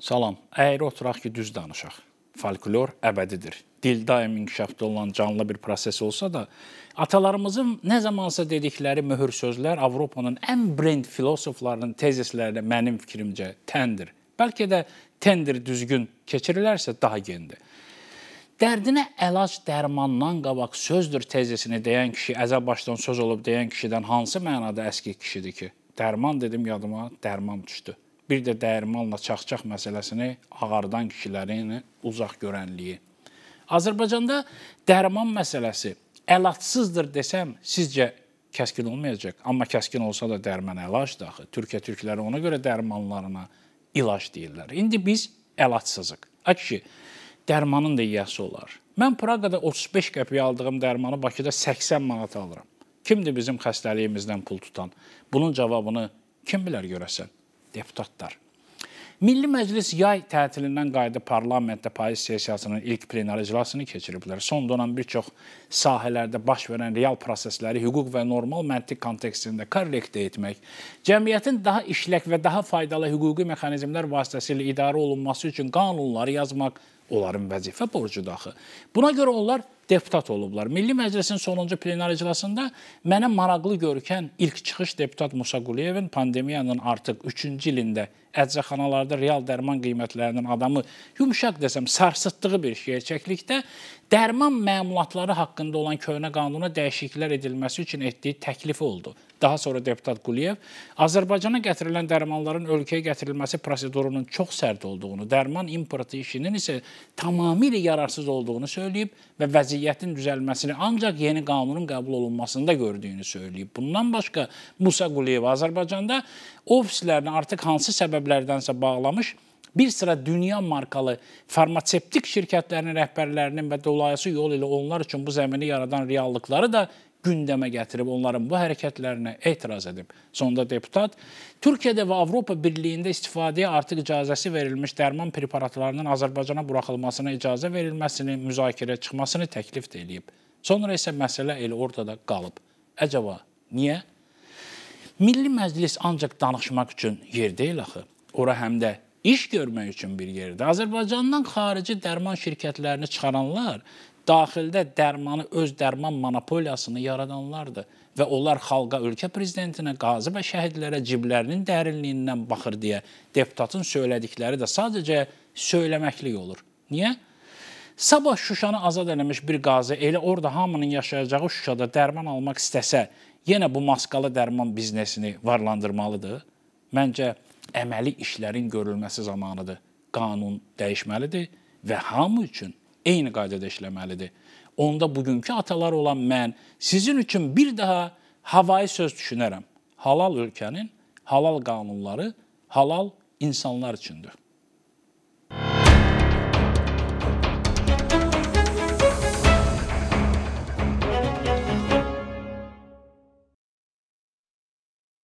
Salam. Əyri oturaq ki, düz danışaq. Folklor əbədidir. Dil daim inkişafda olan canlı bir proses olsa da, atalarımızın nə zamansa dedikləri möhür sözlər Avropanın ən brend filosoflarının tezisləri mənim fikrimcə təndir. Bəlkə də tender düzgün keçirilərsə daha gendir. Dərdinə əlac dərmandan qabaq sözdür tezisini deyən kişi, əzəl başdan söz olub deyən kişidən hansı mənada əski kişidir ki? Dərman dedim yadıma, dərman düşdü bir də dəyirmanla çaxçaq məsələsini ağardan kişilərin uzaq görənliyi. Azərbaycanda dərman məsələsi əlacsızdır desəm, sizcə kəskin olmayacaq. Amma kəskin olsa da dərman əlacdır axı. Türkiyə türkləri ona görə dərmanlarına ilac deyirlər. İndi biz əlacsızıq. A kişi, dərmanın da iyəsi olar. Mən Praqada 35 qəpiyə aldığım dərmanı Bakıda 80 manat alıram. Kimdir bizim xəstəliyimizdən pul tutan? Bunun cavabını kim bilər görəsən? deputatlar. Milli Məclis yay tətilindən qayıdıb parlamentdə payız sessiyasının ilk plenar iclasını keçiriblər. Son dönem bir çox sahələrdə baş verən real prosesləri hüquq və normal məntiq kontekstində korrektə etmək, cəmiyyətin daha işlək və daha faydalı hüquqi mexanizmlər vasitəsilə idarə olunması üçün qanunları yazmaq onların vəzifə borcudur axı. Buna görə onlar deputat olublar. Milli Məclisin sonuncu plenar iclasında mənə maraqlı görükən ilk çıxış deputat Musa Quliyevin pandemiyanın artıq 3-cü ilində əczaxanalarda real dərman qiymətlərinin adamı yumşaq desəm sarsıtdığı bir gerçəklikdə dərman məmulatları haqqında olan köhnə qanuna dəyişikliklər edilməsi üçün etdiyi təklif oldu. Daha sonra deputat Quliyev Azərbaycana gətirilən dərmanların ölkəyə gətirilməsi prosedurunun çox sərt olduğunu, dərman importu işinin isə tamamilə yararsız olduğunu söyləyib və vəziyyəti vəziyyətin düzəlməsini ancaq yeni qanunun qəbul olunmasında gördüyünü söyləyib. Bundan başqa Musa Quliyev Azərbaycanda ofislərini artıq hansı səbəblərdənsə bağlamış, bir sıra dünya markalı farmasevtik şirkətlərinin rəhbərlərinin və dolayısı yol ilə onlar üçün bu zəmini yaradan reallıqları da gündəmə gətirib onların bu hərəkətlərinə etiraz edib. Sonda deputat Türkiyədə və Avropa Birliyində istifadəyə artıq icazəsi verilmiş dərman preparatlarının Azərbaycana buraxılmasına icazə verilməsini, müzakirə çıxmasını təklif edib. Sonra isə məsələ elə ortada qalıb. Əcəba niyə? Milli Məclis ancaq danışmaq üçün yer deyil axı. Ora həm də iş görmək üçün bir yerdir. Azərbaycandan xarici dərman şirkətlərini çıxaranlar daxildə dərmanı öz dərman monopoliyasını yaradanlardır və onlar xalqa, ölkə prezidentinə, qazi və şəhidlərə ciblərinin dərinliyindən baxır deyə deputatın söylədikləri də sadəcə söyləməklik olur. Niyə? Sabah Şuşanı azad eləmiş bir qazi elə orada hamının yaşayacağı Şuşada dərman almaq istəsə, yenə bu maskalı dərman biznesini varlandırmalıdır. Məncə əməli işlərin görülməsi zamanıdır. Qanun dəyişməlidir və hamı üçün eyni qaydada işləməlidir. Onda bugünkü atalar olan mən sizin üçün bir daha havai söz düşünərəm. Halal ölkənin halal qanunları halal insanlar üçündür.